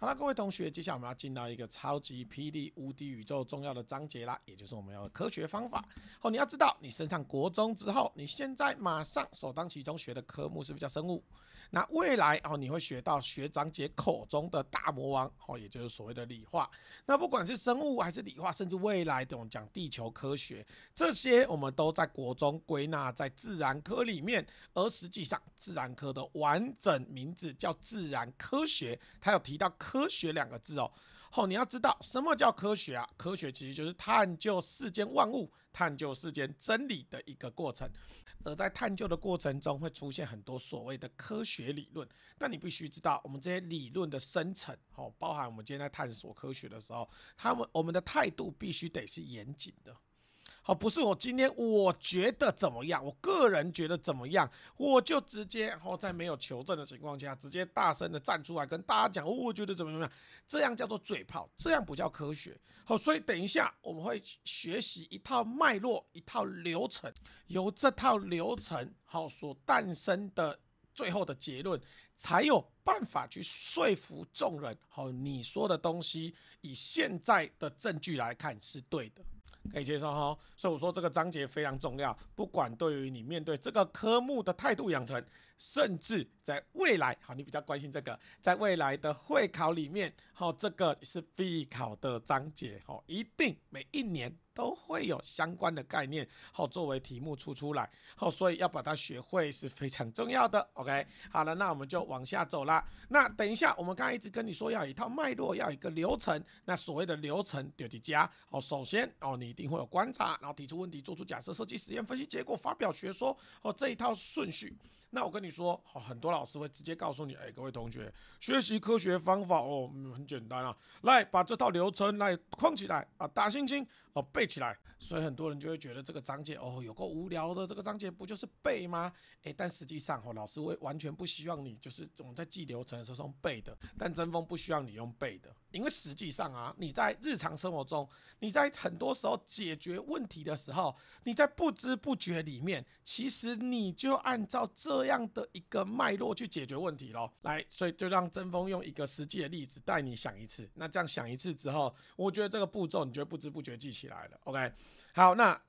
好了，各位同学，接下来我们要进到一个超级霹雳无敌宇宙重要的章节啦，也就是我们要科学方法。哦，你要知道，你升上国中之后，你现在马上首当其冲学的科目是不是叫生物？那未来哦，你会学到学长姐口中的大魔王哦，也就是所谓的理化。那不管是生物还是理化，甚至未来我们讲地球科学，这些我们都在国中归纳在自然科里面。而实际上，自然科的完整名字叫自然科学，它有提到科学两个字哦。哦，你要知道什么叫科学啊？科学其实就是探究世间万物、探究世间真理的一个过程。而在探究的过程中，会出现很多所谓的科学理论。那你必须知道，我们这些理论的生成，好，包含我们今天在探索科学的时候，他们我们的态度必须得是严谨的。哦，不是我今天我觉得怎么样？我个人觉得怎么样？我就直接，然后在没有求证的情况下，直接大声的站出来跟大家讲，我觉得怎么怎么样？这样叫做嘴炮，这样不叫科学。好，所以等一下我们会学习一套脉络，一套流程，由这套流程好所诞生的最后的结论，才有办法去说服众人。好，你说的东西以现在的证据来看是对的。可以接受哈，所以我说这个章节非常重要，不管对于你面对这个科目的态度养成，甚至在未来，好，你比较关心这个，在未来的会考里面，好，这个是必考的章节，哦，一定每一年。都会有相关的概念，好作为题目出出来，好，所以要把它学会是非常重要的。OK，好了，那我们就往下走啦。那等一下，我们刚刚一直跟你说要一套脉络，要一个流程。那所谓的流程，叠加，哦，首先哦，你一定会有观察，然后提出问题，做出假设，设计实验，分析结果，发表学说，哦这一套顺序。那我跟你说，哦，很多老师会直接告诉你，哎，各位同学，学习科学方法哦，很简单啊，来把这套流程来框起来啊，打星星。哦，背起来，所以很多人就会觉得这个章节哦，有个无聊的这个章节不就是背吗？哎，但实际上哦，老师会完全不希望你就是总在记流程的时候背的。但真锋不需要你用背的，因为实际上啊，你在日常生活中，你在很多时候解决问题的时候，你在不知不觉里面，其实你就按照这样的一个脉络去解决问题咯。来，所以就让真锋用一个实际的例子带你想一次。那这样想一次之后，我觉得这个步骤你就会不知不觉记。起来了，OK，好，那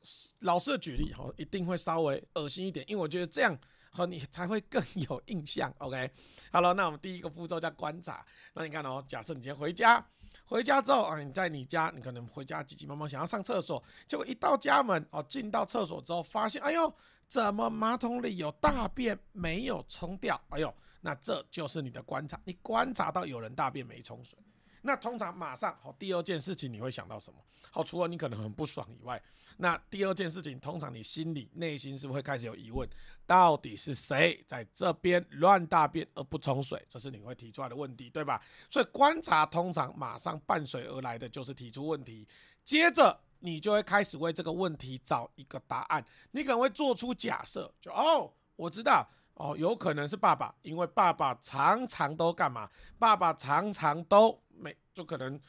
老师的举例哦，一定会稍微恶心一点，因为我觉得这样和你才会更有印象，OK，好了，那我们第一个步骤叫观察，那你看哦，假设你今天回家，回家之后啊，你在你家，你可能回家急急忙忙想要上厕所，结果一到家门哦，进到厕所之后发现，哎呦，怎么马桶里有大便没有冲掉？哎呦，那这就是你的观察，你观察到有人大便没冲水。那通常马上好，第二件事情你会想到什么？好，除了你可能很不爽以外，那第二件事情通常你心里内心是会开始有疑问，到底是谁在这边乱大便而不冲水？这是你会提出来的问题，对吧？所以观察通常马上伴随而来的就是提出问题，接着你就会开始为这个问题找一个答案，你可能会做出假设，就哦，我知道，哦，有可能是爸爸，因为爸爸常常都干嘛？爸爸常常都。每就可能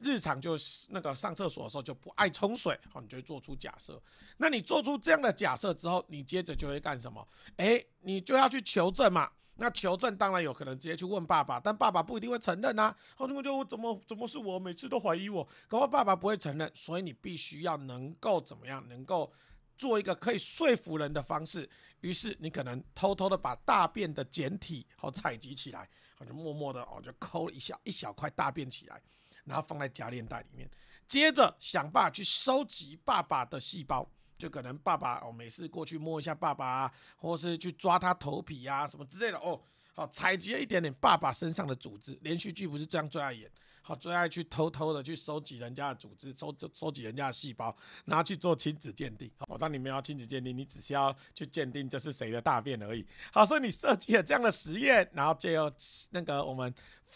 日常就是那个上厕所的时候就不爱冲水，好，你就会做出假设。那你做出这样的假设之后，你接着就会干什么？哎，你就要去求证嘛。那求证当然有可能直接去问爸爸，但爸爸不一定会承认呐。好，我就我怎么怎么是我每次都怀疑我，可我爸爸不会承认，所以你必须要能够怎么样，能够做一个可以说服人的方式。于是你可能偷偷的把大便的简体好采集起来。他就默默的哦，就抠了一小一小块大便起来，然后放在夹链袋里面，接着想办法去收集爸爸的细胞，就可能爸爸哦，每次过去摸一下爸爸，啊，或是去抓他头皮啊什么之类的哦。好，采集了一点点爸爸身上的组织。连续剧不是这样最爱演，好最爱去偷偷的去收集人家的组织，收收集人家的细胞，然后去做亲子鉴定。好，我当你没要亲子鉴定，你只需要去鉴定这是谁的大便而已。好，所以你设计了这样的实验，然后就由那个我们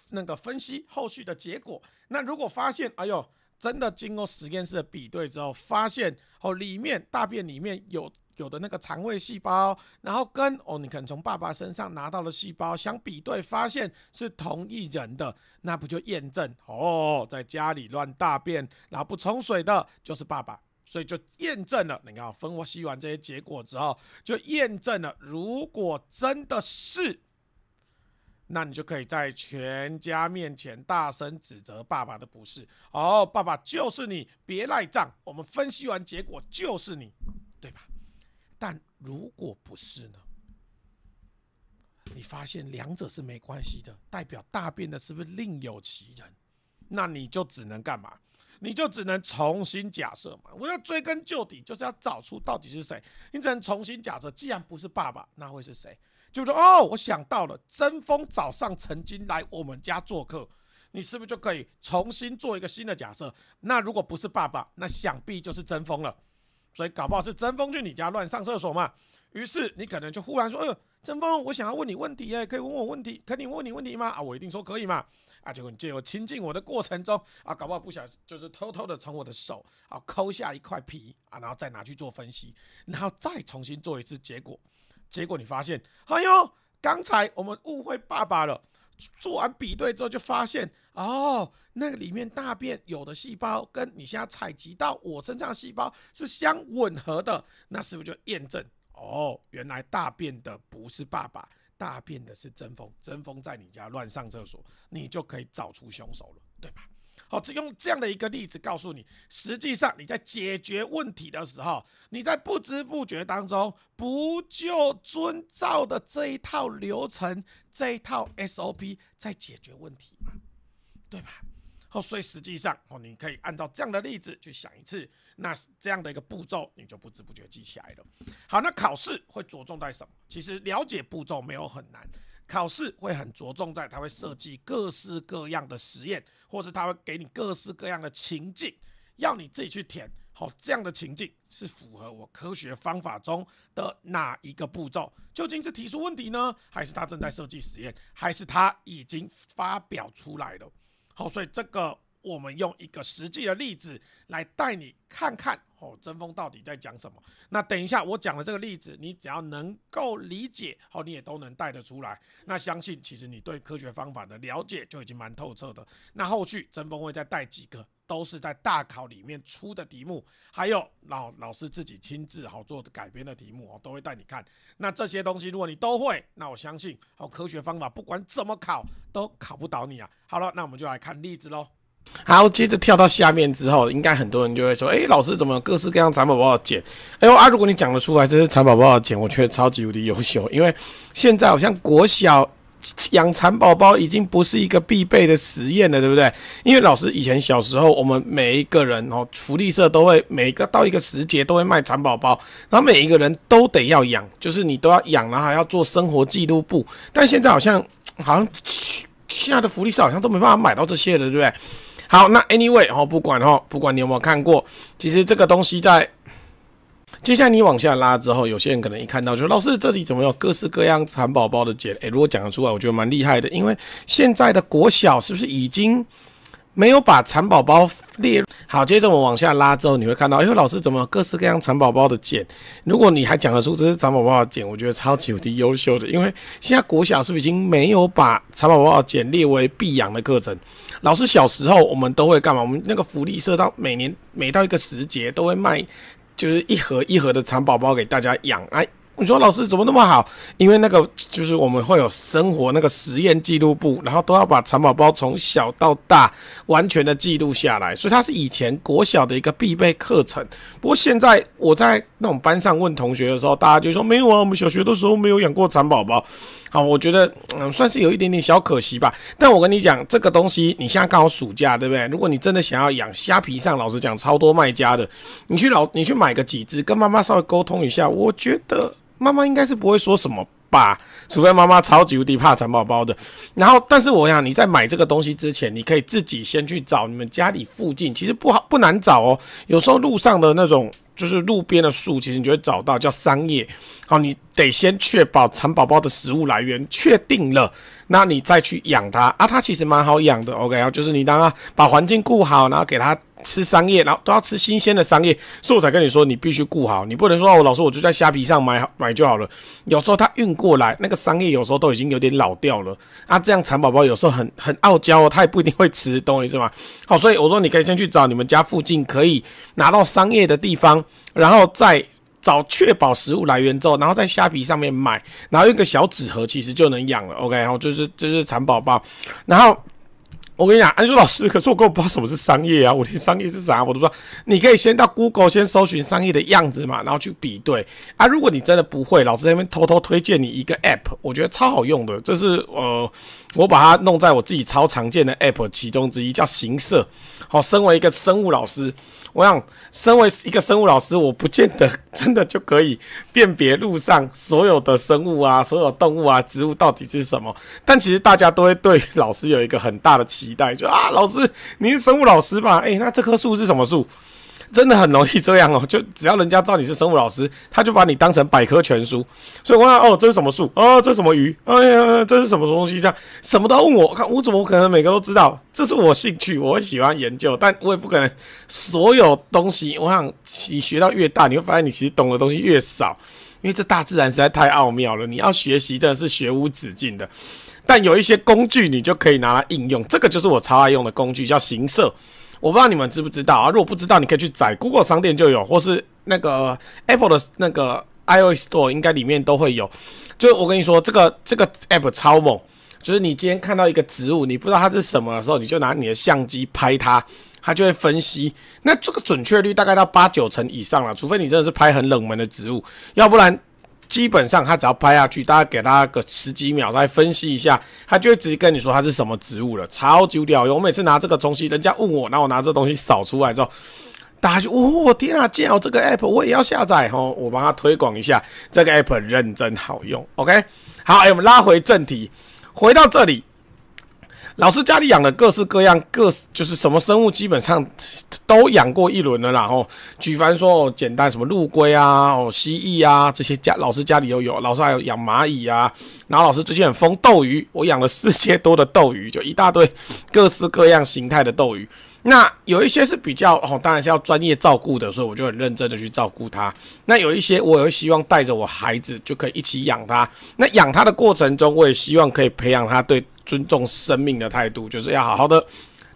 那个分析后续的结果，那如果发现，哎呦。真的经过实验室的比对之后，发现哦，里面大便里面有有的那个肠胃细胞，然后跟哦，你可能从爸爸身上拿到的细胞相比对，发现是同一人的，那不就验证哦，在家里乱大便，然后不冲水的，就是爸爸，所以就验证了。你看，分析完这些结果之后，就验证了，如果真的是。那你就可以在全家面前大声指责爸爸的不是哦，爸爸就是你，别赖账。我们分析完结果就是你，对吧？但如果不是呢？你发现两者是没关系的，代表大便的是不是另有其人？那你就只能干嘛？你就只能重新假设嘛。我要追根究底，就是要找出到底是谁。你只能重新假设，既然不是爸爸，那会是谁？就说哦，我想到了，真风早上曾经来我们家做客，你是不是就可以重新做一个新的假设？那如果不是爸爸，那想必就是真风了。所以搞不好是真风去你家乱上厕所嘛。于是你可能就忽然说，呃，呦，真风，我想要问你问题耶，可以问我问题，可以问你问题吗？啊，我一定说可以嘛。啊，结果你借我亲近我的过程中，啊，搞不好不小心就是偷偷的从我的手啊抠下一块皮啊，然后再拿去做分析，然后再重新做一次，结果。结果你发现，哎呦，刚才我们误会爸爸了。做完比对之后，就发现哦，那个里面大便有的细胞跟你现在采集到我身上细胞是相吻合的，那是不是就验证？哦，原来大便的不是爸爸，大便的是真风，真风在你家乱上厕所，你就可以找出凶手了，对吧？好，只用这样的一个例子告诉你，实际上你在解决问题的时候，你在不知不觉当中，不就遵照的这一套流程、这一套 SOP 在解决问题吗？对吧？好，所以实际上，哦，你可以按照这样的例子去想一次，那这样的一个步骤，你就不知不觉记起来了。好，那考试会着重在什么？其实了解步骤没有很难。考试会很着重在，他会设计各式各样的实验，或是他会给你各式各样的情境，要你自己去填。好，这样的情境是符合我科学方法中的哪一个步骤？究竟是提出问题呢，还是他正在设计实验，还是他已经发表出来了？好，所以这个。我们用一个实际的例子来带你看看哦，真锋到底在讲什么。那等一下我讲的这个例子，你只要能够理解，好你也都能带得出来。那相信其实你对科学方法的了解就已经蛮透彻的。那后续真锋会再带几个，都是在大考里面出的题目，还有老老师自己亲自好做改编的题目哦，都会带你看。那这些东西如果你都会，那我相信好科学方法不管怎么考都考不倒你啊。好了，那我们就来看例子喽。好，接着跳到下面之后，应该很多人就会说：“哎，老师怎么各式各样蚕宝宝的茧？”哎呦啊！如果你讲得出来这些蚕宝宝的茧，我觉得超级无敌优秀。因为现在好像国小养蚕宝宝已经不是一个必备的实验了，对不对？因为老师以前小时候，我们每一个人哦，福利社都会每个到一个时节都会卖蚕宝宝，然后每一个人都得要养，就是你都要养，然后还要做生活记录簿。但现在好像好像现在的福利社好像都没办法买到这些了，对不对？好，那 anyway，哈，不管哈，不管你有没有看过，其实这个东西在，接下来你往下拉之后，有些人可能一看到说，老师这里怎么有各式各样蚕宝宝的茧，哎，如果讲得出来，我觉得蛮厉害的，因为现在的国小是不是已经？没有把蚕宝宝列好，接着我往下拉之后，你会看到，哎呦，老师怎么各式各样蚕宝宝的剪？如果你还讲得出这是蚕宝宝的剪，我觉得超级无敌优秀的。因为现在国小是不是已经没有把蚕宝宝的剪列为必养的课程？老师小时候我们都会干嘛？我们那个福利社到每年每到一个时节都会卖，就是一盒一盒的蚕宝宝给大家养，哎。你说老师怎么那么好？因为那个就是我们会有生活那个实验记录簿，然后都要把蚕宝宝从小到大完全的记录下来，所以它是以前国小的一个必备课程。不过现在我在那种班上问同学的时候，大家就说没有啊，我们小学的时候没有养过蚕宝宝。好，我觉得嗯算是有一点点小可惜吧。但我跟你讲，这个东西你现在刚好暑假，对不对？如果你真的想要养虾皮上，老实讲超多卖家的，你去老你去买个几只，跟妈妈稍微沟通一下，我觉得。妈妈应该是不会说什么吧，除非妈妈超级无敌怕蚕宝宝的。然后，但是我想你在买这个东西之前，你可以自己先去找你们家里附近，其实不好不难找哦。有时候路上的那种就是路边的树，其实你就会找到，叫桑叶。好，你。得先确保蚕宝宝的食物来源确定了，那你再去养它啊，它其实蛮好养的。OK，然后就是你当啊，把环境顾好，然后给它吃桑叶，然后都要吃新鲜的桑叶，所以我才跟你说，你必须顾好，你不能说我老师我就在虾皮上买买就好了。有时候它运过来那个桑叶，有时候都已经有点老掉了啊，这样蚕宝宝有时候很很傲娇，哦，它也不一定会吃，懂我意思吗？好，所以我说你可以先去找你们家附近可以拿到桑叶的地方，然后再。找确保食物来源之后，然后在虾皮上面买，然后一个小纸盒其实就能养了。OK，然后就是就是产宝宝，然后。我跟你讲，安卓老师，可是我根本不知道什么是商业啊！我连商业是啥我都不知道。你可以先到 Google 先搜寻商业的样子嘛，然后去比对啊。如果你真的不会，老师那边偷偷推荐你一个 App，我觉得超好用的，这是呃，我把它弄在我自己超常见的 App 其中之一，叫行色。好，身为一个生物老师，我想身为一个生物老师，我不见得真的就可以辨别路上所有的生物啊，所有动物啊，植物到底是什么。但其实大家都会对老师有一个很大的期。期待就啊，老师，你是生物老师吧？哎，那这棵树是什么树？真的很容易这样哦，就只要人家知道你是生物老师，他就把你当成百科全书。所以我想，哦，这是什么树？哦，这什么鱼？哎呀，这是什么东西？这样，什么都问我。看，我怎么可能每个都知道？这是我兴趣，我喜欢研究，但我也不可能所有东西。我想，你学到越大，你会发现你其实懂的东西越少，因为这大自然实在太奥妙了。你要学习，真的是学无止境的。但有一些工具你就可以拿来应用，这个就是我超爱用的工具，叫形色。我不知道你们知不知道啊？如果不知道，你可以去载 Google 商店就有，或是那个 Apple 的那个 iOS store 应该里面都会有。就我跟你说，这个这个 app 超猛，就是你今天看到一个植物，你不知道它是什么的时候，你就拿你的相机拍它，它就会分析。那这个准确率大概到八九成以上了，除非你真的是拍很冷门的植物，要不然。基本上他只要拍下去，大家给他个十几秒再分析一下，他就会直接跟你说他是什么植物了，超级屌用。我每次拿这个东西，人家问我，那我拿这东西扫出来之后，大家就哇，我天啊，见到这个 app 我也要下载哦！我帮他推广一下这个 app，认真好用，OK，好，哎，我们拉回正题，回到这里。老师家里养的各式各样，各就是什么生物基本上都养过一轮了。然后举凡说简单什么陆龟啊、哦蜥蜴啊这些家老师家里都有，老师还有养蚂蚁啊。然后老师最近很疯斗鱼，我养了四千多的斗鱼，就一大堆各式各样形态的斗鱼。那有一些是比较哦，当然是要专业照顾的，所以我就很认真的去照顾它。那有一些，我会希望带着我孩子就可以一起养它。那养它的过程中，我也希望可以培养他对尊重生命的态度，就是要好好的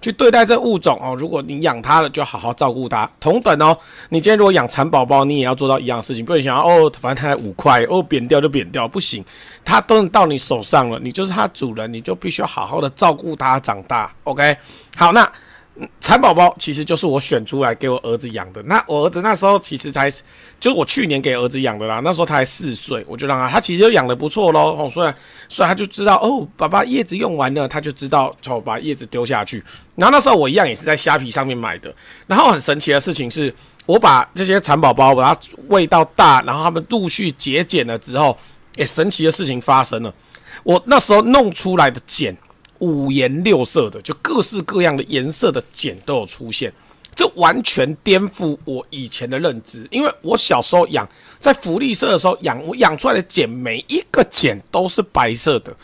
去对待这物种哦。如果你养它了，就好好照顾它。同等哦，你今天如果养蚕宝宝，你也要做到一样事情，不能想要哦，反正它才五块哦，扁掉就扁掉，不行，它都到你手上了，你就是它主人，你就必须要好好的照顾它长大。OK，好，那。蚕宝宝其实就是我选出来给我儿子养的。那我儿子那时候其实才，就是我去年给儿子养的啦。那时候他才四岁，我就让他，他其实就养的不错喽。虽然所以他就知道，哦，爸爸叶子用完了，他就知道，哦，把叶子丢下去。然后那时候我一样也是在虾皮上面买的。然后很神奇的事情是，我把这些蚕宝宝把它喂到大，然后他们陆续结茧了之后，诶，神奇的事情发生了。我那时候弄出来的茧。五颜六色的，就各式各样的颜色的茧都有出现，这完全颠覆我以前的认知。因为我小时候养在福利社的时候养，我养出来的茧每一个茧都是白色的。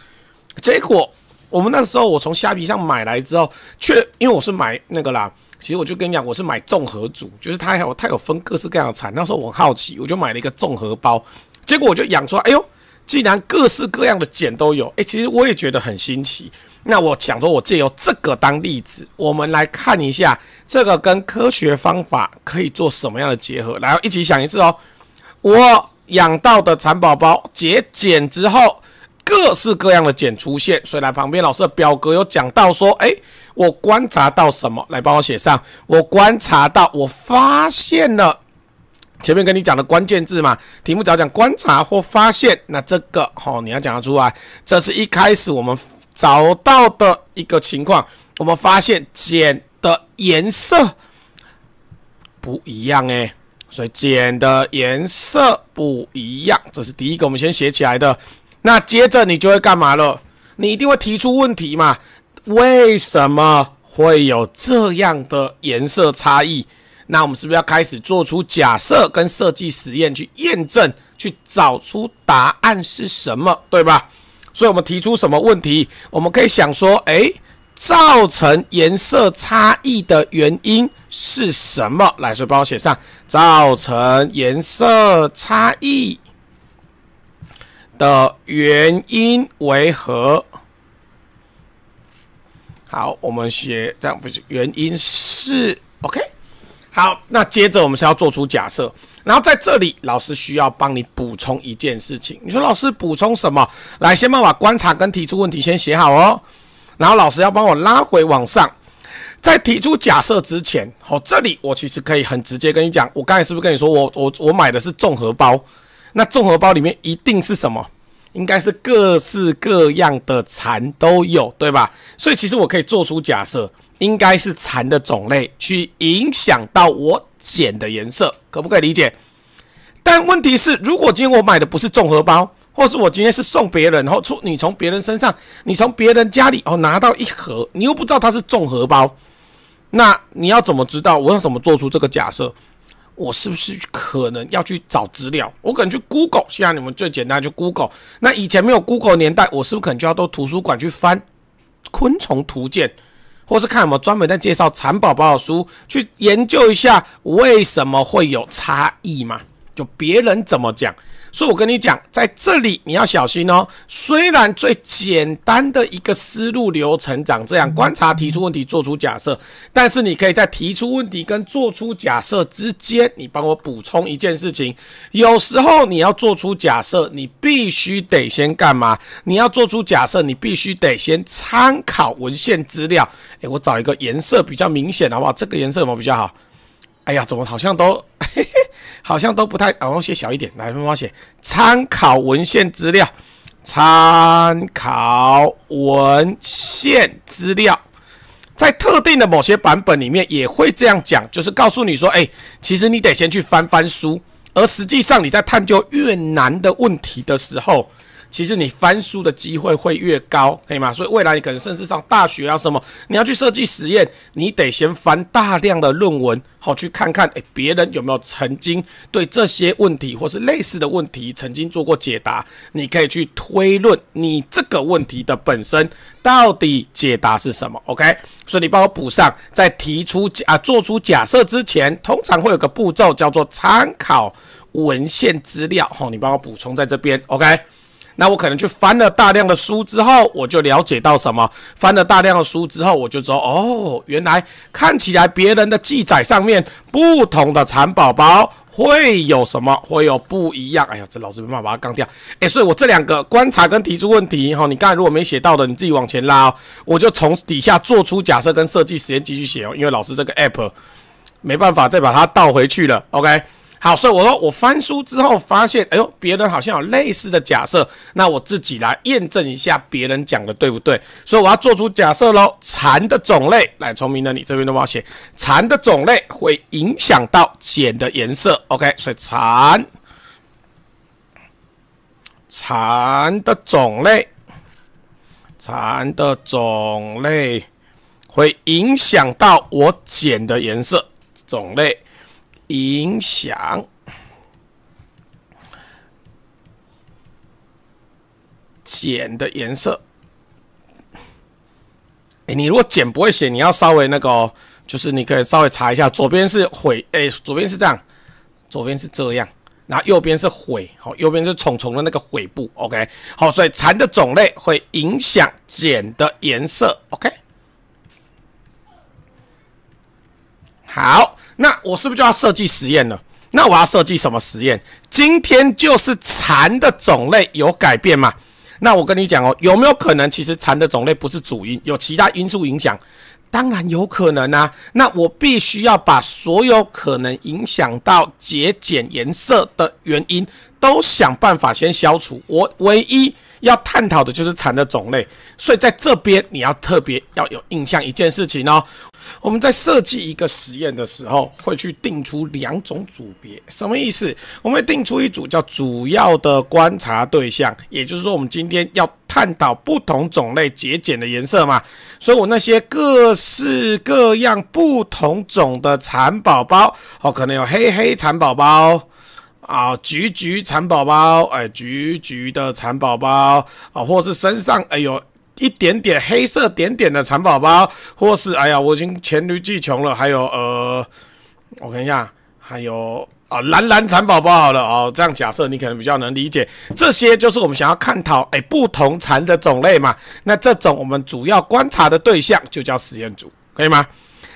结果我们那个时候，我从虾皮上买来之后，却因为我是买那个啦，其实我就跟你讲，我是买综合组，就是它有它有分各式各样的蚕。那时候我很好奇，我就买了一个综合包，结果我就养出来，哎呦，竟然各式各样的茧都有，哎，其实我也觉得很新奇。那我想说，我借由这个当例子，我们来看一下这个跟科学方法可以做什么样的结合，来，一起想一次哦。我养到的蚕宝宝结茧之后，各式各样的茧出现。所以来旁边老师的表格有讲到说，哎，我观察到什么？来，帮我写上。我观察到，我发现了前面跟你讲的关键字嘛，题目只要讲观察或发现。那这个哦，你要讲得出来，这是一开始我们。找到的一个情况，我们发现碱的颜色不一样哎，所以碱的颜色不一样，这是第一个，我们先写起来的。那接着你就会干嘛了？你一定会提出问题嘛？为什么会有这样的颜色差异？那我们是不是要开始做出假设，跟设计实验去验证，去找出答案是什么，对吧？所以，我们提出什么问题？我们可以想说，哎，造成颜色差异的原因是什么？来，所以帮我写上。造成颜色差异的原因为何？好，我们写这样不是原因？是 OK？好，那接着我们是要做出假设。然后在这里，老师需要帮你补充一件事情。你说老师补充什么？来，先帮我观察跟提出问题先写好哦。然后老师要帮我拉回往上，在提出假设之前，好，这里我其实可以很直接跟你讲，我刚才是不是跟你说，我我我买的是综合包？那综合包里面一定是什么？应该是各式各样的蚕都有，对吧？所以其实我可以做出假设，应该是蚕的种类去影响到我。碱的颜色可不可以理解？但问题是，如果今天我买的不是综合包，或是我今天是送别人，然后出你从别人身上，你从别人家里哦拿到一盒，你又不知道它是综合包，那你要怎么知道？我要怎么做出这个假设？我是不是可能要去找资料？我可能去 Google，现在你们最简单就 Google。那以前没有 Google 年代，我是不是可能就要到图书馆去翻昆虫图鉴？或是看我们专门在介绍蚕宝宝的书，去研究一下为什么会有差异嘛？就别人怎么讲。所以我跟你讲，在这里你要小心哦。虽然最简单的一个思路流程长这样：观察、提出问题、做出假设，但是你可以在提出问题跟做出假设之间，你帮我补充一件事情。有时候你要做出假设，你必须得先干嘛？你要做出假设，你必须得先参考文献资料。诶，我找一个颜色比较明显的，好？这个颜色有没有比较好？哎呀，怎么好像都，嘿嘿，好像都不太……我写小一点，来，我写参考文献资料，参考文献资料，在特定的某些版本里面也会这样讲，就是告诉你说，哎，其实你得先去翻翻书，而实际上你在探究越难的问题的时候。其实你翻书的机会会越高，可以吗？所以未来你可能甚至上大学啊什么，你要去设计实验，你得先翻大量的论文，好去看看，诶，别人有没有曾经对这些问题或是类似的问题曾经做过解答？你可以去推论你这个问题的本身到底解答是什么？OK，所以你帮我补上，在提出啊做出假设之前，通常会有个步骤叫做参考文献资料，好，你帮我补充在这边，OK。那我可能去翻了大量的书之后，我就了解到什么？翻了大量的书之后，我就说，哦，原来看起来别人的记载上面不同的蚕宝宝会有什么？会有不一样。哎呀，这老师没办法把它杠掉。哎，所以我这两个观察跟提出问题，哈，你刚才如果没写到的，你自己往前拉，我就从底下做出假设跟设计实验继续写哦。因为老师这个 app 没办法再把它倒回去了。OK。好，所以我说我翻书之后发现，哎呦，别人好像有类似的假设，那我自己来验证一下别人讲的对不对？所以我要做出假设喽。蚕的种类，来，聪明的你这边都冒写，蚕的种类会影响到茧的颜色。OK，所以蚕，蚕的种类，蚕的种类会影响到我茧的颜色种类。影响茧的颜色。哎，你如果茧不会写，你要稍微那个，就是你可以稍微查一下。左边是毁，哎，左边是这样，左边是这样，然后右边是毁，好，右边是虫虫的那个毁部。OK，好，所以蚕的种类会影响茧的颜色。OK，好。那我是不是就要设计实验了？那我要设计什么实验？今天就是蚕的种类有改变吗？那我跟你讲哦，有没有可能其实蚕的种类不是主因，有其他因素影响？当然有可能啊。那我必须要把所有可能影响到节俭颜色的原因都想办法先消除。我唯一要探讨的就是蚕的种类，所以在这边你要特别要有印象一件事情哦。我们在设计一个实验的时候，会去定出两种组别，什么意思？我们会定出一组叫主要的观察对象，也就是说，我们今天要探讨不同种类节俭的颜色嘛。所以我那些各式各样不同种的蚕宝宝，哦，可能有黑黑蚕宝宝啊，橘橘蚕宝宝，哎，橘橘的蚕宝宝啊，或者是身上哎有。一点点黑色点点的蚕宝宝，或是哎呀，我已经黔驴技穷了。还有呃，我看一下，还有啊，蓝蓝蚕宝宝好了哦。这样假设你可能比较能理解。这些就是我们想要探讨，哎，不同蚕的种类嘛。那这种我们主要观察的对象就叫实验组，可以吗？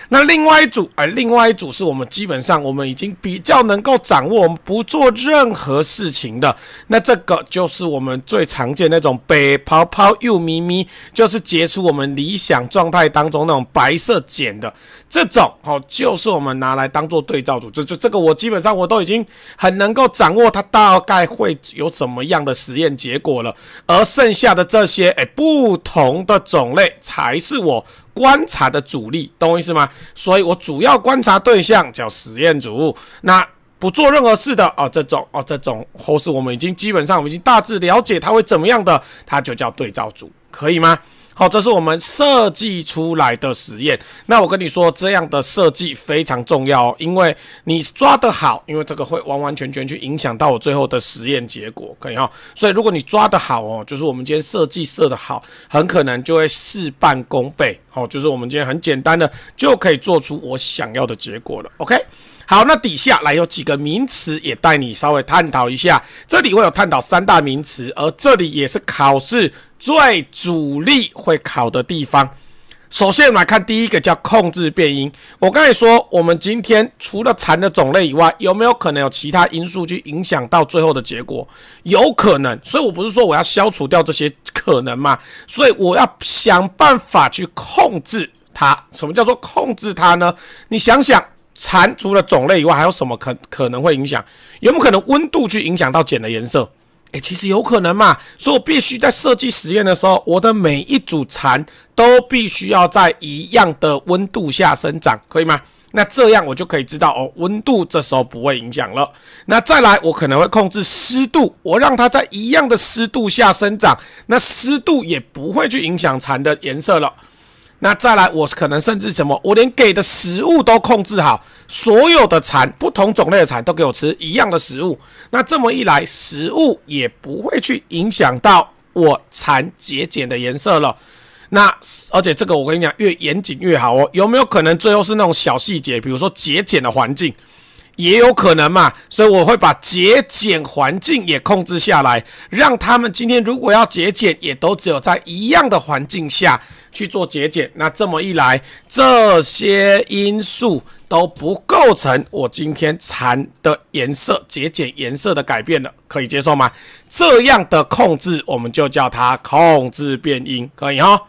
那另外一组，哎，另外一组是我们基本上我们已经比较能够掌握，我们不做任何事情的。那这个就是我们最常见那种北抛抛又咪咪，就是结出我们理想状态当中那种白色茧的这种，哦，就是我们拿来当做对照组。就就这个我基本上我都已经很能够掌握，它大概会有什么样的实验结果了。而剩下的这些，哎，不同的种类才是我。观察的阻力，懂我意思吗？所以我主要观察对象叫实验组，那不做任何事的哦，这种哦，这种或是我们已经基本上，我们已经大致了解它会怎么样的，它就叫对照组，可以吗？好，这是我们设计出来的实验。那我跟你说，这样的设计非常重要哦，因为你抓得好，因为这个会完完全全去影响到我最后的实验结果，可以哈。所以如果你抓得好哦，就是我们今天设计设得好，很可能就会事半功倍。好，就是我们今天很简单的就可以做出我想要的结果了。OK，好，那底下来有几个名词也带你稍微探讨一下，这里会有探讨三大名词，而这里也是考试。最主力会考的地方，首先来看第一个叫控制变音。我刚才说，我们今天除了蚕的种类以外，有没有可能有其他因素去影响到最后的结果？有可能，所以我不是说我要消除掉这些可能嘛？所以我要想办法去控制它。什么叫做控制它呢？你想想，蚕除了种类以外，还有什么可可能会影响？有没有可能温度去影响到茧的颜色？哎，其实有可能嘛，所以我必须在设计实验的时候，我的每一组蚕都必须要在一样的温度下生长，可以吗？那这样我就可以知道哦，温度这时候不会影响了。那再来，我可能会控制湿度，我让它在一样的湿度下生长，那湿度也不会去影响蚕的颜色了。那再来，我可能甚至什么，我连给的食物都控制好，所有的蚕不同种类的蚕都给我吃一样的食物。那这么一来，食物也不会去影响到我蚕节俭的颜色了。那而且这个我跟你讲，越严谨越好哦。有没有可能最后是那种小细节，比如说节俭的环境，也有可能嘛？所以我会把节俭环境也控制下来，让他们今天如果要节俭，也都只有在一样的环境下。去做节俭，那这么一来，这些因素都不构成我今天蚕的颜色节俭颜色的改变了，可以接受吗？这样的控制，我们就叫它控制变音，可以哈。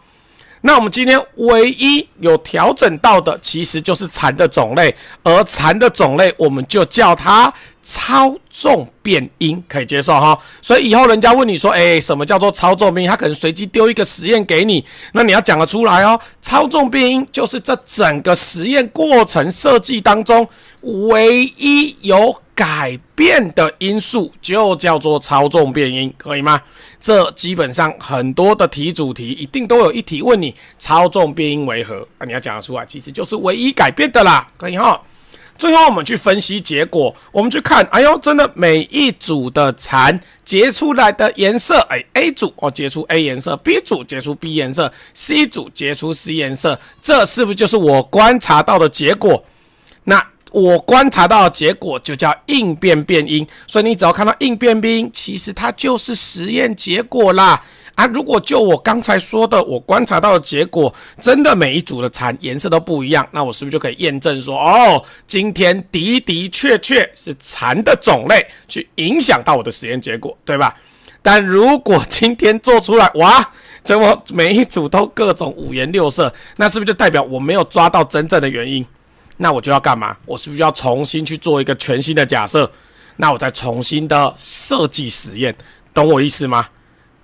那我们今天唯一有调整到的，其实就是蚕的种类，而蚕的种类，我们就叫它操纵变音，可以接受哈。所以以后人家问你说，哎，什么叫做操纵变音？他可能随机丢一个实验给你，那你要讲得出来哦。操纵变音就是这整个实验过程设计当中唯一有。改变的因素就叫做操纵变音，可以吗？这基本上很多的题主题一定都有一题问你操纵变音为何啊？你要讲得出来，其实就是唯一改变的啦，可以哈。最后我们去分析结果，我们去看，哎呦，真的每一组的蚕结出来的颜色，哎，A 组哦结出 A 颜色，B 组结出 B 颜色，C 组结出 C 颜色，这是不是就是我观察到的结果？那。我观察到的结果就叫应变变因，所以你只要看到应变变因，其实它就是实验结果啦啊！如果就我刚才说的，我观察到的结果真的每一组的蚕颜色都不一样，那我是不是就可以验证说，哦，今天的的确确是蚕的种类去影响到我的实验结果，对吧？但如果今天做出来，哇，怎么每一组都各种五颜六色，那是不是就代表我没有抓到真正的原因？那我就要干嘛？我是不是要重新去做一个全新的假设？那我再重新的设计实验，懂我意思吗？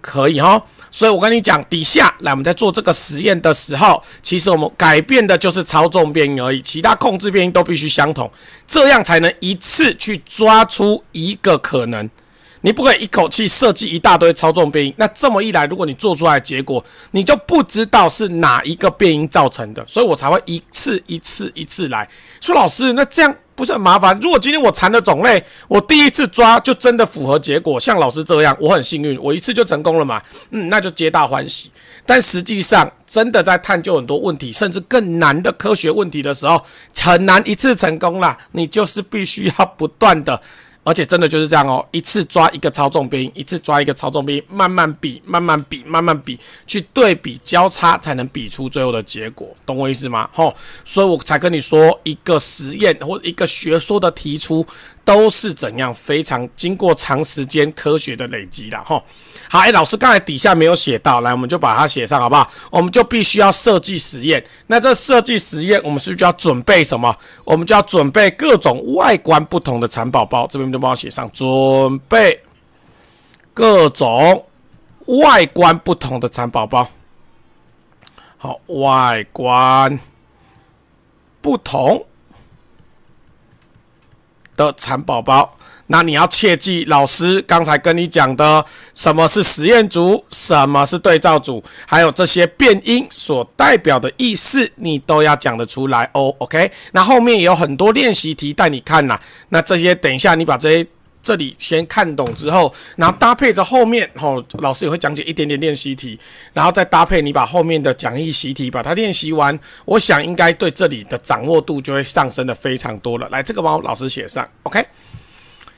可以哈。所以我跟你讲，底下来我们在做这个实验的时候，其实我们改变的就是操纵变量而已，其他控制变量都必须相同，这样才能一次去抓出一个可能。你不以一口气设计一大堆操纵变因，那这么一来，如果你做出来结果，你就不知道是哪一个变因造成的，所以我才会一次一次一次来说。老师，那这样不是很麻烦？如果今天我缠的种类，我第一次抓就真的符合结果，像老师这样，我很幸运，我一次就成功了嘛？嗯，那就皆大欢喜。但实际上，真的在探究很多问题，甚至更难的科学问题的时候，很难一次成功啦。你就是必须要不断的。而且真的就是这样哦，一次抓一个操纵兵，一次抓一个操纵兵，慢慢比，慢慢比，慢慢比，去对比交叉，才能比出最后的结果，懂我意思吗？吼，所以我才跟你说，一个实验或一个学说的提出。都是怎样非常经过长时间科学的累积的哈。好，哎，老师刚才底下没有写到来，我们就把它写上好不好？我们就必须要设计实验。那这设计实验，我们是不是就要准备什么？我们就要准备各种外观不同的蚕宝宝。这边就帮我写上，准备各种外观不同的蚕宝宝。好，外观不同。的蚕宝宝，那你要切记老师刚才跟你讲的什么是实验组，什么是对照组，还有这些变音所代表的意思，你都要讲得出来哦。OK，那后面也有很多练习题带你看呐，那这些等一下你把这。些这里先看懂之后，然后搭配着后面，吼，老师也会讲解一点点练习题，然后再搭配你把后面的讲义习题把它练习完，我想应该对这里的掌握度就会上升的非常多了。来，这个帮老师写上，OK。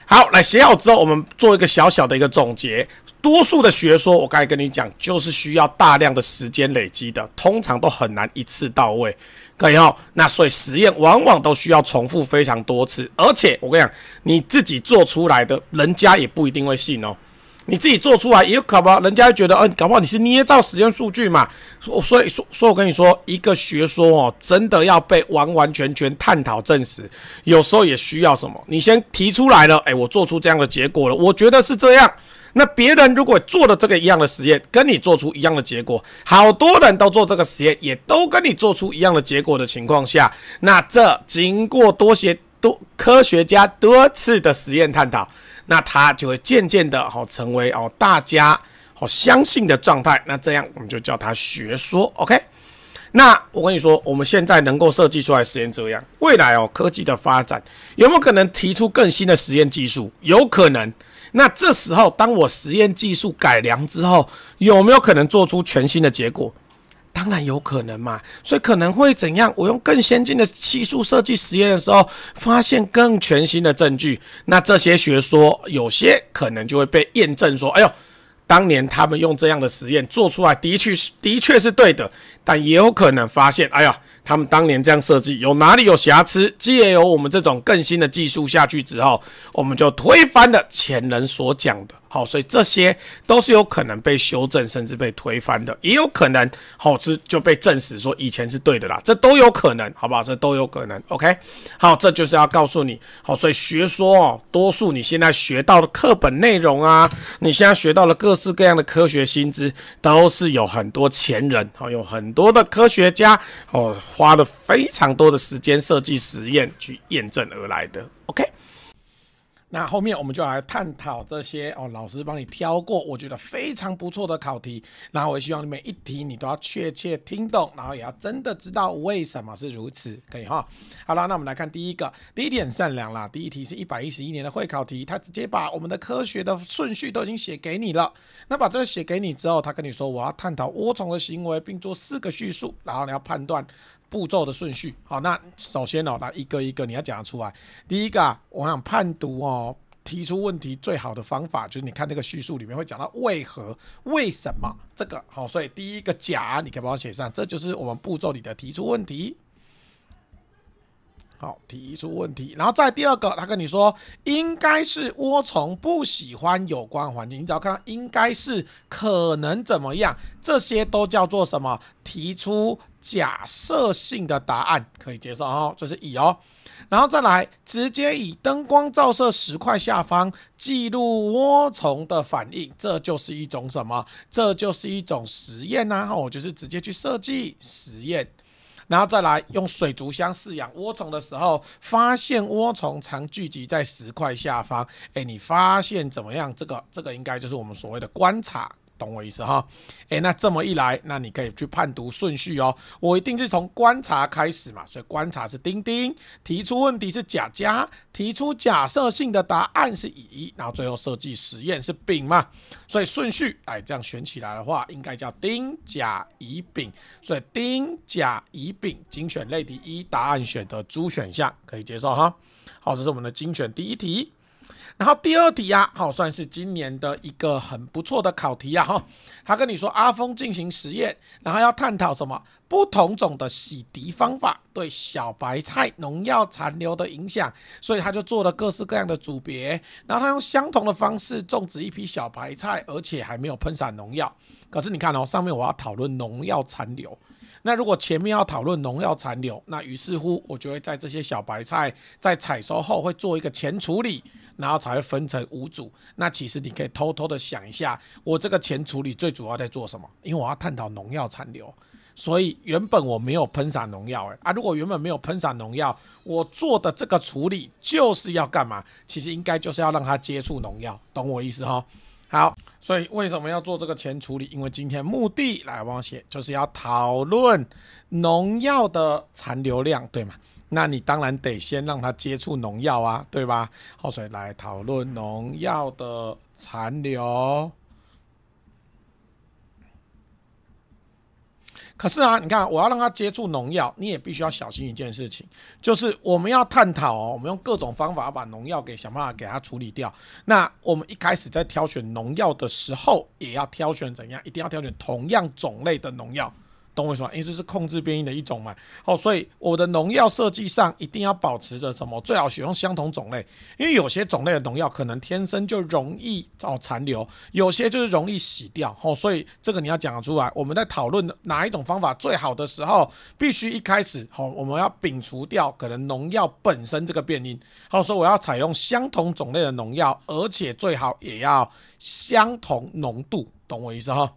好，来写好之后，我们做一个小小的一个总结。多数的学说，我刚才跟你讲，就是需要大量的时间累积的，通常都很难一次到位。可以哦，那所以实验往往都需要重复非常多次，而且我跟你讲，你自己做出来的，人家也不一定会信哦。你自己做出来也搞不好，人家觉得，嗯，搞不好你是捏造实验数据嘛？所所以所以，我跟你说，一个学说哦，真的要被完完全全探讨证实，有时候也需要什么？你先提出来了，哎，我做出这样的结果了，我觉得是这样。那别人如果做了这个一样的实验，跟你做出一样的结果，好多人都做这个实验，也都跟你做出一样的结果的情况下，那这经过多些多科学家多次的实验探讨，那它就会渐渐的哦成为哦大家哦相信的状态。那这样我们就叫它学说。OK？那我跟你说，我们现在能够设计出来实验这样，未来哦科技的发展有没有可能提出更新的实验技术？有可能。那这时候，当我实验技术改良之后，有没有可能做出全新的结果？当然有可能嘛。所以可能会怎样？我用更先进的技术设计实验的时候，发现更全新的证据。那这些学说，有些可能就会被验证说：“哎呦，当年他们用这样的实验做出来，的确是，的确是对的。”但也有可能发现：“哎呀。”他们当年这样设计有哪里有瑕疵？既然有我们这种更新的技术下去之后，我们就推翻了前人所讲的。好，所以这些都是有可能被修正，甚至被推翻的，也有可能，好吃就被证实说以前是对的啦，这都有可能，好不好？这都有可能。OK，好，这就是要告诉你，好，所以学说哦，多数你现在学到的课本内容啊，你现在学到了各式各样的科学新知，都是有很多前人，好，有很多的科学家，哦。花了非常多的时间设计实验去验证而来的。OK，那后面我们就来探讨这些哦，老师帮你挑过，我觉得非常不错的考题。然后我也希望你每一题你都要确切听懂，然后也要真的知道为什么是如此，可以哈。好了，那我们来看第一个，第一点善良啦。第一题是一百一十一年的会考题，他直接把我们的科学的顺序都已经写给你了。那把这个写给你之后，他跟你说我要探讨涡虫的行为，并做四个叙述，然后你要判断。步骤的顺序，好，那首先哦，来一个一个，你要讲得出来。第一个，啊，我想判读哦，提出问题最好的方法就是你看那个叙述里面会讲到为何、为什么这个，好，所以第一个假你可以帮我写上，这就是我们步骤里的提出问题。好，提出问题，然后再第二个，他跟你说应该是涡虫不喜欢有关环境，你只要看到应该是可能怎么样，这些都叫做什么？提出假设性的答案可以接受哦，这是乙哦。然后再来，直接以灯光照射石块下方，记录涡虫的反应，这就是一种什么？这就是一种实验呐，我就是直接去设计实验。然后再来用水族箱饲养涡虫的时候，发现涡虫常聚集在石块下方。哎，你发现怎么样？这个这个应该就是我们所谓的观察。懂我意思哈？哎，那这么一来，那你可以去判读顺序哦。我一定是从观察开始嘛，所以观察是丁丁，提出问题是甲甲，提出假设性的答案是乙，然后最后设计实验是丙嘛。所以顺序，哎，这样选起来的话，应该叫丁甲乙丙。所以丁甲乙丙精选类题一，答案选择猪选项可以接受哈。好，这是我们的精选第一题。然后第二题呀，好算是今年的一个很不错的考题呀哈。他跟你说，阿峰进行实验，然后要探讨什么不同种的洗涤方法对小白菜农药残留的影响，所以他就做了各式各样的组别。然后他用相同的方式种植一批小白菜，而且还没有喷洒农药。可是你看哦，上面我要讨论农药残留。那如果前面要讨论农药残留，那于是乎我就会在这些小白菜在采收后会做一个前处理。然后才会分成五组。那其实你可以偷偷的想一下，我这个前处理最主要在做什么？因为我要探讨农药残留，所以原本我没有喷洒农药，哎，啊，如果原本没有喷洒农药，我做的这个处理就是要干嘛？其实应该就是要让它接触农药，懂我意思哈？好，所以为什么要做这个前处理？因为今天目的来帮我写，就是要讨论农药的残留量，对吗？那你当然得先让他接触农药啊，对吧？后水来讨论农药的残留。可是啊，你看，我要让他接触农药，你也必须要小心一件事情，就是我们要探讨哦，我们用各种方法把农药给想办法给它处理掉。那我们一开始在挑选农药的时候，也要挑选怎样，一定要挑选同样种类的农药。懂我意思吗？意思是控制变异的一种嘛。哦，所以我的农药设计上一定要保持着什么？最好选用相同种类，因为有些种类的农药可能天生就容易哦残留，有些就是容易洗掉。哦，所以这个你要讲得出来。我们在讨论哪一种方法最好的时候，必须一开始好，我们要摒除掉可能农药本身这个变异。好，说我要采用相同种类的农药，而且最好也要相同浓度，懂我意思哈？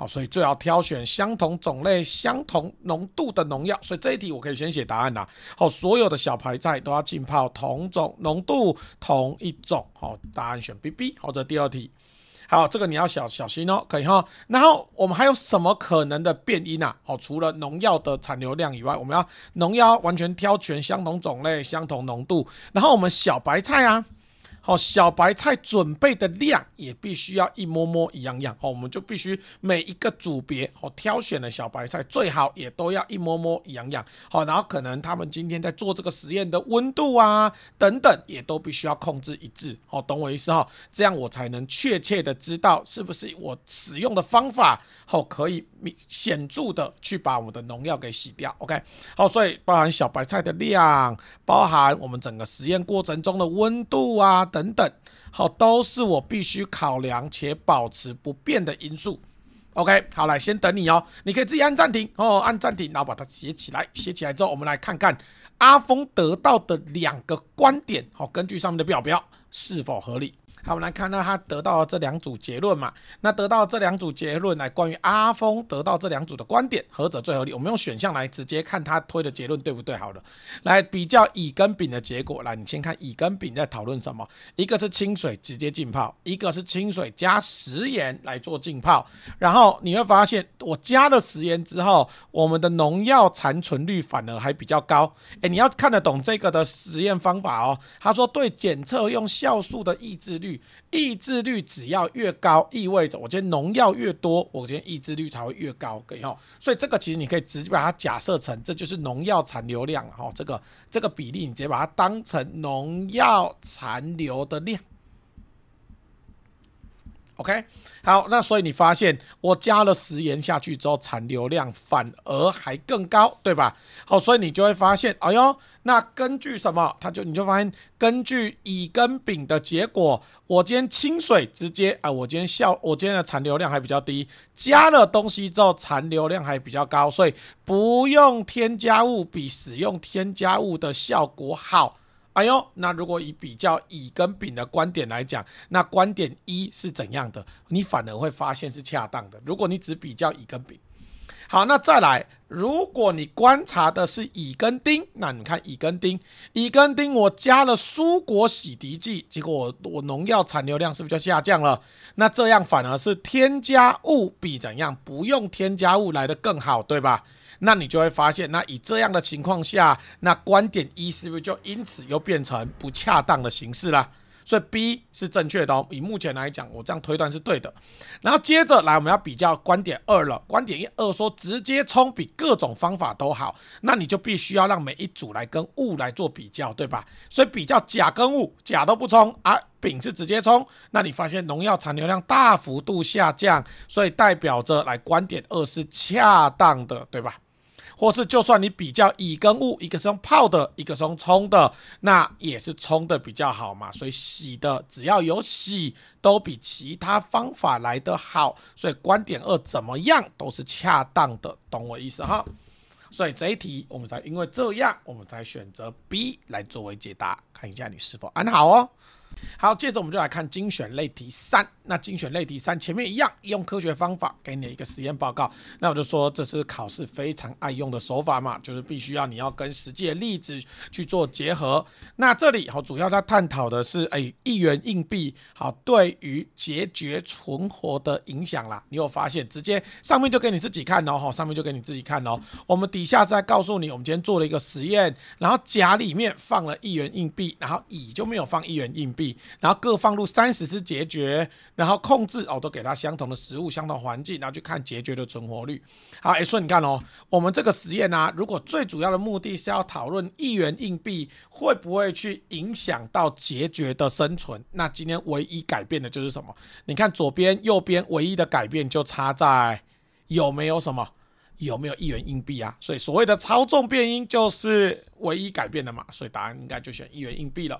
好，所以最好挑选相同种类、相同浓度的农药。所以这一题我可以先写答案啦。好，所有的小白菜都要浸泡同种浓度同一种。好，答案选 B B。好，这第二题。好，这个你要小小心哦，可以哈。然后我们还有什么可能的变因啊？好，除了农药的残留量以外，我们要农药完全挑全相同种类、相同浓度。然后我们小白菜啊。哦，小白菜准备的量也必须要一摸摸一样样哦，我们就必须每一个组别哦挑选的小白菜最好也都要一摸摸一样样好，然后可能他们今天在做这个实验的温度啊等等也都必须要控制一致哦，懂我意思哈？这样我才能确切的知道是不是我使用的方法哦可以显著的去把我的农药给洗掉，OK？好，所以包含小白菜的量，包含我们整个实验过程中的温度啊等。等等，好，都是我必须考量且保持不变的因素。OK，好来，先等你哦，你可以自己按暂停哦，按暂停，然后把它写起来，写起来之后，我们来看看阿峰得到的两个观点，好，根据上面的表标是否合理。好，我们来看，到他得到这两组结论嘛？那得到这两组结论来，关于阿峰得到这两组的观点，何者最合理？我们用选项来直接看他推的结论对不对。好了，来比较乙跟丙的结果。来，你先看乙跟丙在讨论什么？一个是清水直接浸泡，一个是清水加食盐来做浸泡。然后你会发现，我加了食盐之后，我们的农药残存率反而还比较高。哎，你要看得懂这个的实验方法哦。他说对检测用酵素的抑制率。抑制率只要越高，意味着我觉得农药越多，我觉得抑制率才会越高，可以哦。所以这个其实你可以直接把它假设成这就是农药残留量，哦，这个这个比例你直接把它当成农药残留的量。OK，好，那所以你发现我加了食盐下去之后，残流量反而还更高，对吧？好，所以你就会发现哎哟，那根据什么？他就你就发现根据乙跟丙的结果，我今天清水直接啊，我今天效我今天的残流量还比较低，加了东西之后残流量还比较高，所以不用添加物比使用添加物的效果好。哎呦，那如果以比较乙跟丙的观点来讲，那观点一是怎样的？你反而会发现是恰当的。如果你只比较乙跟丙，好，那再来，如果你观察的是乙跟丁，那你看乙跟丁，乙跟丁，我加了蔬果洗涤剂，结果我我农药残留量是不是就下降了？那这样反而是添加物比怎样不用添加物来的更好，对吧？那你就会发现，那以这样的情况下，那观点一是不是就因此又变成不恰当的形式了？所以 B 是正确的。哦，以目前来讲，我这样推断是对的。然后接着来，我们要比较观点二了。观点一、二说直接冲比各种方法都好，那你就必须要让每一组来跟物来做比较，对吧？所以比较甲跟物，甲都不冲，而丙是直接冲，那你发现农药残留量大幅度下降，所以代表着来观点二是恰当的，对吧？或是就算你比较乙跟戊，一个是用泡的，一个是用冲的，那也是冲的比较好嘛。所以洗的只要有洗，都比其他方法来的好。所以观点二怎么样都是恰当的，懂我意思哈。所以这一题我们才因为这样，我们才选择 B 来作为解答。看一下你是否安好哦。好，接着我们就来看精选类题三。那精选类题三前面一样，用科学方法给你一个实验报告。那我就说，这是考试非常爱用的手法嘛，就是必须要你要跟实际的例子去做结合。那这里好，主要在探讨的是，哎，一元硬币好对于结决存活的影响啦。你有发现，直接上面就给你自己看哦，好，上面就给你自己看哦。我们底下在告诉你，我们今天做了一个实验，然后甲里面放了一元硬币，然后乙就没有放一元硬币。币，然后各放入三十只结孓，然后控制哦，都给它相同的食物、相同环境，然后去看结孓的存活率。好，诶，以你看哦，我们这个实验啊，如果最主要的目的是要讨论一元硬币会不会去影响到结孓的生存，那今天唯一改变的就是什么？你看左边、右边唯一的改变就差在有没有什么，有没有一元硬币啊？所以所谓的操重变因就是唯一改变的嘛，所以答案应该就选一元硬币了。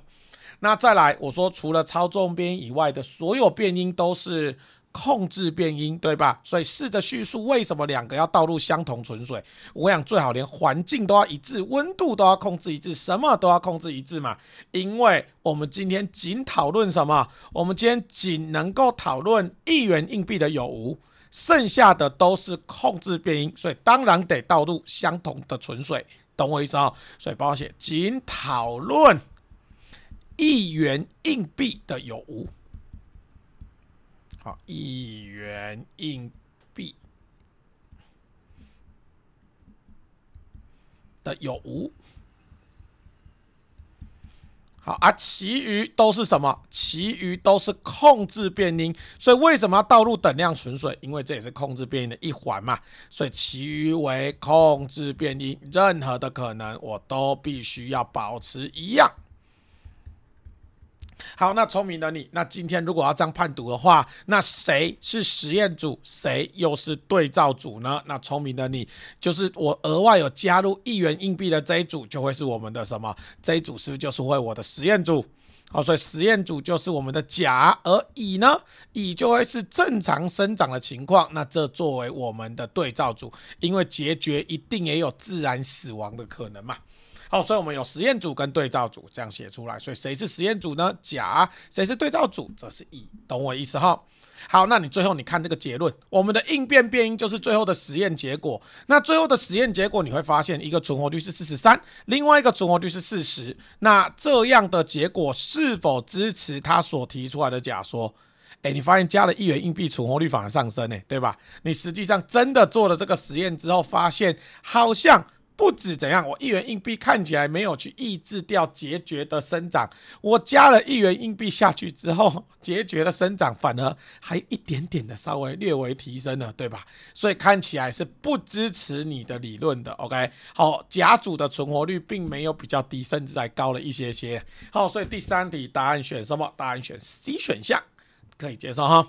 那再来，我说除了操纵变音以外的所有变音都是控制变音，对吧？所以试着叙述为什么两个要倒入相同纯水。我想最好连环境都要一致，温度都要控制一致，什么都要控制一致嘛。因为我们今天仅讨论什么？我们今天仅能够讨论一元硬币的有无，剩下的都是控制变音，所以当然得倒入相同的纯水，懂我意思啊？所以帮我写仅讨论。一元硬币的有无，好，一元硬币的有无，好啊，其余都是什么？其余都是控制变音，所以为什么要倒入等量纯水？因为这也是控制变音的一环嘛。所以其余为控制变音，任何的可能我都必须要保持一样。好，那聪明的你，那今天如果要这样判读的话，那谁是实验组，谁又是对照组呢？那聪明的你，就是我额外有加入一元硬币的这一组，就会是我们的什么？这一组是不是就是会我的实验组？好，所以实验组就是我们的甲，而乙呢？乙就会是正常生长的情况，那这作为我们的对照组，因为结局一定也有自然死亡的可能嘛。好，所以我们有实验组跟对照组这样写出来。所以谁是实验组呢？甲。谁是对照组？这是乙。懂我意思哈？好，那你最后你看这个结论，我们的应变变因就是最后的实验结果。那最后的实验结果，你会发现一个存活率是四十三，另外一个存活率是四十。那这样的结果是否支持他所提出来的假说？哎，你发现加了一元硬币，存活率反而上升呢，对吧？你实际上真的做了这个实验之后，发现好像。不止怎样，我一元硬币看起来没有去抑制掉结节的生长，我加了一元硬币下去之后，结节的生长反而还一点点的稍微略微提升了，对吧？所以看起来是不支持你的理论的。OK，好，甲组的存活率并没有比较低，甚至还高了一些些。好，所以第三题答案选什么？答案选 C 选项，可以接受哈。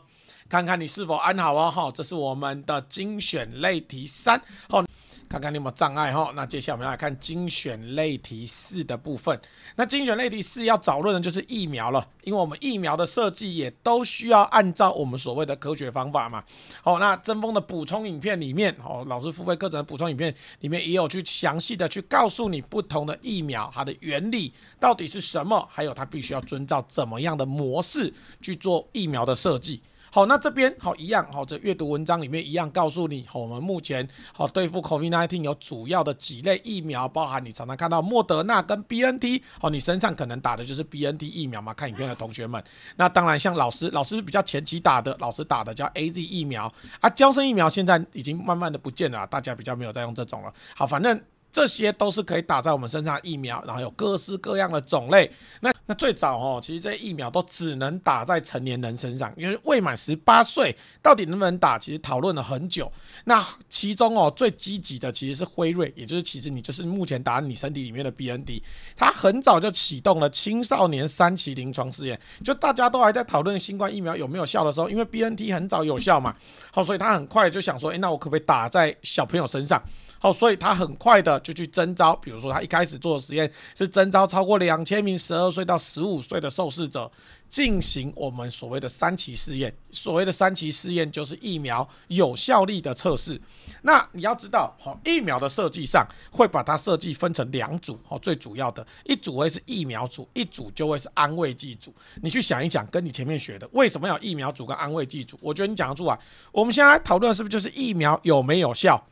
看看你是否安好哦，好，这是我们的精选类题三。好。看看你有没有障碍哈，那接下来我们要来看精选类题四的部分。那精选类题四要讨论的就是疫苗了，因为我们疫苗的设计也都需要按照我们所谓的科学方法嘛。好，那针锋的补充影片里面，哦，老师付费课程的补充影片里面也有去详细的去告诉你不同的疫苗它的原理到底是什么，还有它必须要遵照怎么样的模式去做疫苗的设计。好，那这边好一样，好这阅读文章里面一样告诉你，我们目前好对付 COVID-19 有主要的几类疫苗，包含你常常看到莫德纳跟 BNT，好你身上可能打的就是 BNT 疫苗嘛？看影片的同学们，那当然像老师，老师比较前期打的，老师打的叫 AZ 疫苗，啊，胶生疫苗现在已经慢慢的不见了，大家比较没有在用这种了。好，反正这些都是可以打在我们身上疫苗，然后有各式各样的种类。那那最早哦，其实这疫苗都只能打在成年人身上，因为未满十八岁到底能不能打，其实讨论了很久。那其中哦，最积极的其实是辉瑞，也就是其实你就是目前打你身体里面的 b n d 它很早就启动了青少年三期临床试验。就大家都还在讨论新冠疫苗有没有效的时候，因为 BNT 很早有效嘛，好，所以他很快就想说，哎，那我可不可以打在小朋友身上？好，所以他很快的就去征招，比如说他一开始做的实验是征招超过两千名十二岁到十五岁的受试者，进行我们所谓的三期试验。所谓的三期试验就是疫苗有效力的测试。那你要知道，好，疫苗的设计上会把它设计分成两组，好，最主要的一组会是疫苗组，一组就会是安慰剂组。你去想一想，跟你前面学的，为什么要疫苗组跟安慰剂组？我觉得你讲得出来。我们现在讨论是不是就是疫苗有没有效？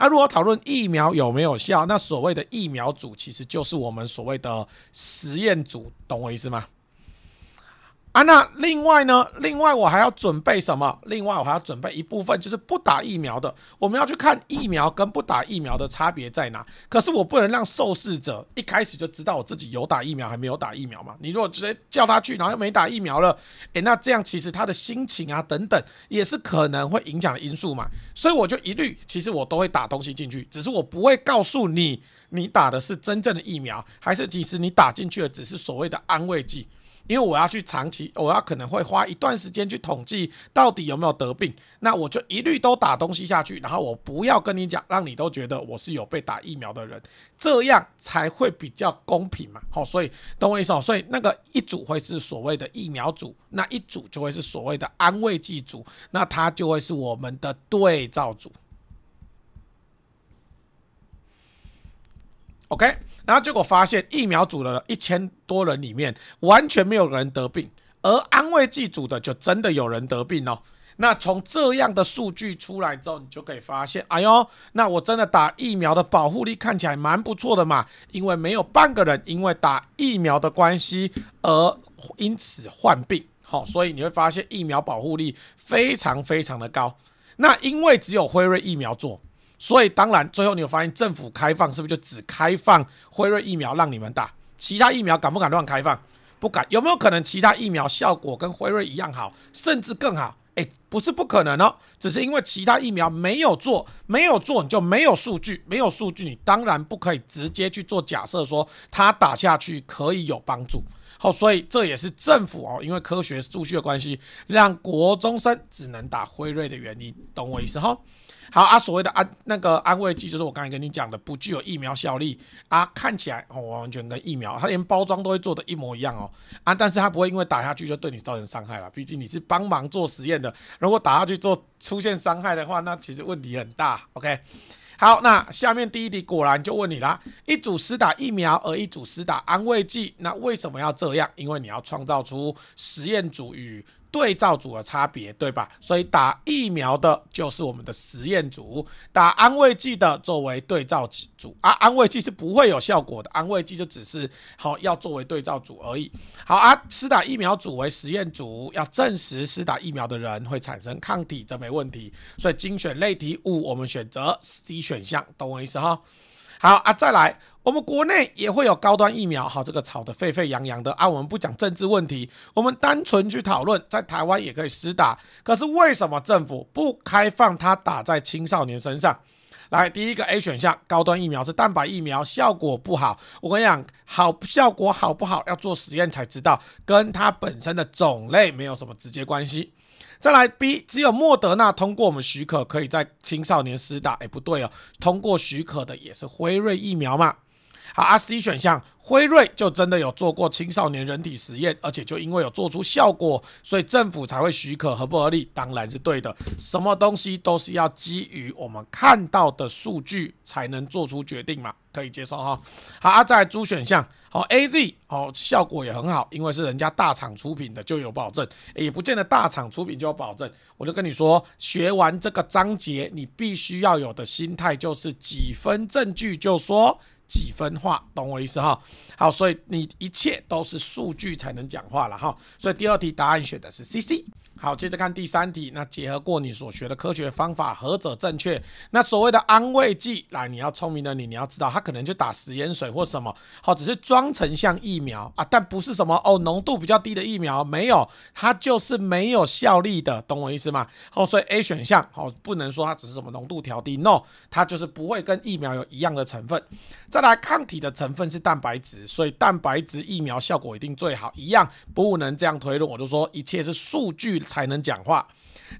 那如果讨论疫苗有没有效，那所谓的疫苗组其实就是我们所谓的实验组，懂我意思吗？啊，那另外呢？另外我还要准备什么？另外我还要准备一部分，就是不打疫苗的，我们要去看疫苗跟不打疫苗的差别在哪。可是我不能让受试者一开始就知道我自己有打疫苗还没有打疫苗嘛？你如果直接叫他去，然后又没打疫苗了，诶，那这样其实他的心情啊等等也是可能会影响的因素嘛。所以我就一律，其实我都会打东西进去，只是我不会告诉你，你打的是真正的疫苗，还是其实你打进去的只是所谓的安慰剂。因为我要去长期，我要可能会花一段时间去统计到底有没有得病，那我就一律都打东西下去，然后我不要跟你讲，让你都觉得我是有被打疫苗的人，这样才会比较公平嘛。好，所以懂我意思哦？所以那个一组会是所谓的疫苗组，那一组就会是所谓的安慰剂组，那它就会是我们的对照组。OK，然后结果发现疫苗组的一千多人里面完全没有人得病，而安慰剂组的就真的有人得病哦。那从这样的数据出来之后，你就可以发现，哎呦，那我真的打疫苗的保护力看起来蛮不错的嘛，因为没有半个人因为打疫苗的关系而因此患病。好，所以你会发现疫苗保护力非常非常的高。那因为只有辉瑞疫苗做。所以当然，最后你有发现政府开放是不是就只开放辉瑞疫苗让你们打？其他疫苗敢不敢乱开放？不敢。有没有可能其他疫苗效果跟辉瑞一样好，甚至更好？诶，不是不可能哦，只是因为其他疫苗没有做，没有做你就没有数据，没有数据你当然不可以直接去做假设说它打下去可以有帮助。好，所以这也是政府哦，因为科学数据的关系，让国中生只能打辉瑞的原因，懂我意思哈？好啊，所谓的安那个安慰剂，就是我刚才跟你讲的，不具有疫苗效力啊。看起来哦，完全跟疫苗，它连包装都会做的一模一样哦啊。但是它不会因为打下去就对你造成伤害了，毕竟你是帮忙做实验的。如果打下去做出现伤害的话，那其实问题很大。OK，好，那下面第一题果然就问你啦：一组实打疫苗，而一组实打安慰剂，那为什么要这样？因为你要创造出实验组与。对照组的差别，对吧？所以打疫苗的就是我们的实验组，打安慰剂的作为对照组啊。安慰剂是不会有效果的，安慰剂就只是好要作为对照组而已。好啊，施打疫苗组为实验组，要证实施打疫苗的人会产生抗体则没问题。所以精选类题五，我们选择 C 选项，懂我意思哈？好啊，再来。我们国内也会有高端疫苗，好，这个炒得沸沸扬扬的啊。我们不讲政治问题，我们单纯去讨论，在台湾也可以施打。可是为什么政府不开放它打在青少年身上？来，第一个 A 选项，高端疫苗是蛋白疫苗，效果不好。我跟你讲，好效果好不好要做实验才知道，跟它本身的种类没有什么直接关系。再来 B，只有莫德纳通过我们许可可以在青少年施打？哎，不对哦，通过许可的也是辉瑞疫苗嘛。好啊 C 选项，辉瑞就真的有做过青少年人体实验，而且就因为有做出效果，所以政府才会许可。合不合理当然是对的，什么东西都是要基于我们看到的数据才能做出决定嘛，可以接受哈。好，啊，再来猪选项，好，A Z 好，效果也很好，因为是人家大厂出品的就有保证，也不见得大厂出品就有保证。我就跟你说，学完这个章节，你必须要有的心态就是几分证据就说。几分化，懂我意思哈？好，所以你一切都是数据才能讲话了哈。所以第二题答案选的是 C C。好，接着看第三题。那结合过你所学的科学方法，何者正确？那所谓的安慰剂，来，你要聪明的你，你要知道，它可能就打食盐水或什么。好，只是装成像疫苗啊，但不是什么哦，浓度比较低的疫苗没有，它就是没有效力的，懂我意思吗？哦，所以 A 选项哦，不能说它只是什么浓度调低，no，它就是不会跟疫苗有一样的成分。再来，抗体的成分是蛋白质，所以蛋白质疫苗效果一定最好，一样不能这样推论。我就说一切是数据。才能讲话。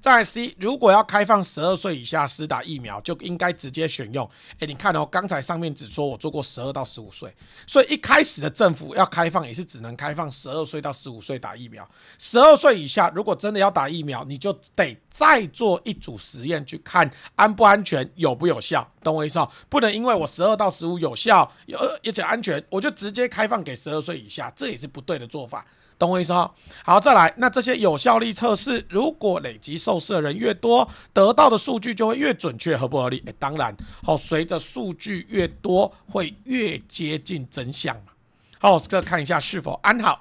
再 C，如果要开放十二岁以下施打疫苗，就应该直接选用。哎，你看哦，刚才上面只说我做过十二到十五岁，所以一开始的政府要开放也是只能开放十二岁到十五岁打疫苗。十二岁以下如果真的要打疫苗，你就得再做一组实验去看安不安全，有不有效，懂我意思哦？不能因为我十二到十五有效，有而且安全，我就直接开放给十二岁以下，这也是不对的做法。懂我意思哈？好，再来。那这些有效力测试，如果累积受试的人越多，得到的数据就会越准确，合不合理？哎，当然。好，随着数据越多，会越接近真相嘛。好，这个看一下是否安好。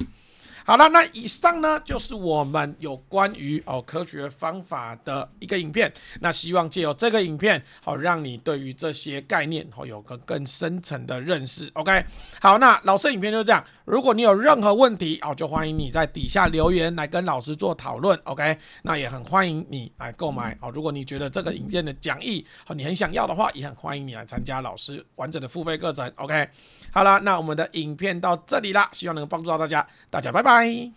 好了，那以上呢就是我们有关于哦科学方法的一个影片。那希望借由这个影片，好让你对于这些概念哦有个更深层的认识。OK，好，那老师影片就这样。如果你有任何问题哦，就欢迎你在底下留言来跟老师做讨论。OK，那也很欢迎你来购买哦。如果你觉得这个影片的讲义哦你很想要的话，也很欢迎你来参加老师完整的付费课程。OK。好了，那我们的影片到这里啦，希望能够帮助到大家，大家拜拜。